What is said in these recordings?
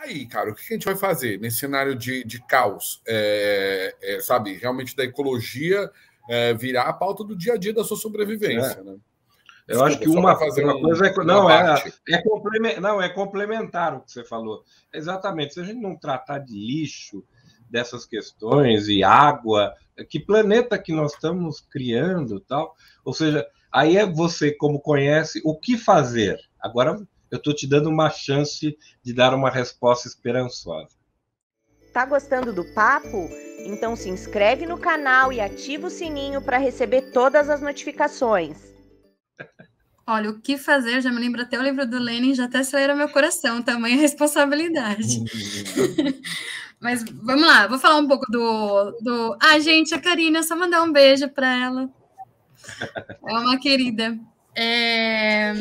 Aí, cara, o que a gente vai fazer nesse cenário de, de caos? É, é, sabe, realmente da ecologia é, virar a pauta do dia a dia da sua sobrevivência, é. né? Eu acho é que uma, uma coisa é, não, é, é complementar, não é complementar o que você falou. Exatamente. Se a gente não tratar de lixo, dessas questões e água, que planeta que nós estamos criando, tal. Ou seja, aí é você como conhece o que fazer. Agora eu estou te dando uma chance de dar uma resposta esperançosa. Tá gostando do papo? Então se inscreve no canal e ativa o sininho para receber todas as notificações. Olha, o que fazer? Já me lembro até o livro do Lenin, já até acelera meu coração, tamanha responsabilidade. Mas vamos lá, vou falar um pouco do. do... Ah, gente, a Karina, só mandar um beijo para ela. É uma querida. É...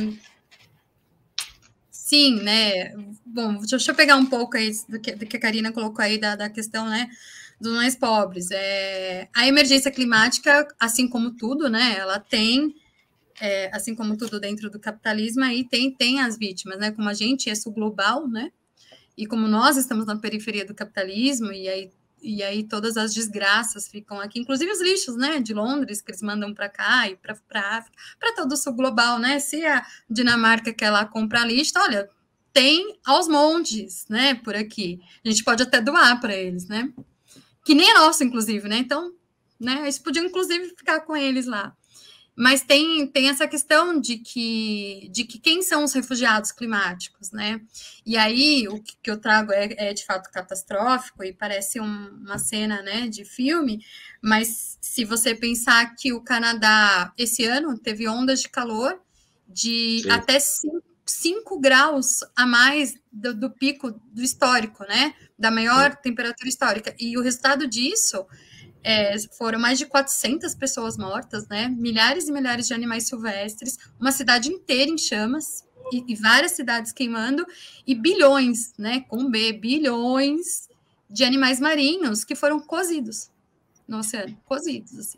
Sim, né? Bom, deixa eu pegar um pouco aí do que, do que a Karina colocou aí da, da questão, né? Dos mais pobres. É, a emergência climática, assim como tudo, né? Ela tem, é, assim como tudo dentro do capitalismo, aí tem, tem as vítimas, né? Como a gente é sul global, né? E como nós estamos na periferia do capitalismo, e aí e aí todas as desgraças ficam aqui, inclusive os lixos, né, de Londres que eles mandam para cá e para África, para todo o sul global, né? Se a Dinamarca quer lá comprar lixo, olha, tem aos montes, né, por aqui. A gente pode até doar para eles, né? Que nem é nosso, inclusive, né? Então, né, isso podia inclusive ficar com eles lá. Mas tem, tem essa questão de que, de que quem são os refugiados climáticos, né? E aí o que, eu trago é, é de fato catastrófico e parece um, uma cena né, de filme, mas se você pensar que o Canadá esse ano teve ondas de calor de Sim. até 5 graus a mais do, do, pico do histórico, né? Da maior Sim. temperatura histórica. E o resultado disso é, foram mais de 400 pessoas mortas, né? Milhares e milhares de animais silvestres, uma cidade inteira em chamas e, e várias cidades queimando e bilhões, né? Com B, bilhões de animais marinhos que foram cozidos no oceano, cozidos assim.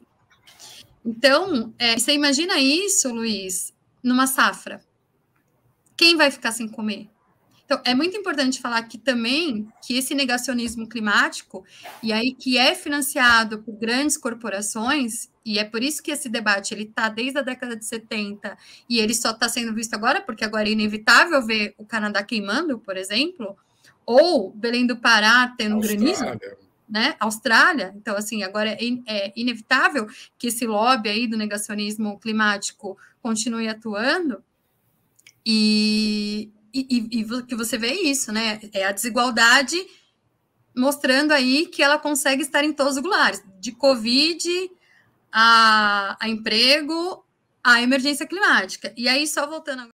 Então, é, você imagina isso, Luiz, numa safra? Quem vai ficar sem comer? Então, é muito importante falar aqui também que esse negacionismo climático, e aí que é financiado por grandes corporações, e é por isso que esse debate ele está desde a década de 70 e ele só está sendo visto agora, porque agora é inevitável ver o Canadá queimando, por exemplo, ou Belém do Pará tendo Austrália. granizo né? Austrália. Então, assim, agora é, in, é, inevitável que esse lobby aí do negacionismo climático continue atuando. E, e, e que você vê isso, né? É a desigualdade mostrando aí que ela consegue estar em todos os lugares, de Covid a, a emprego, a emergência climática. E aí, só voltando agora.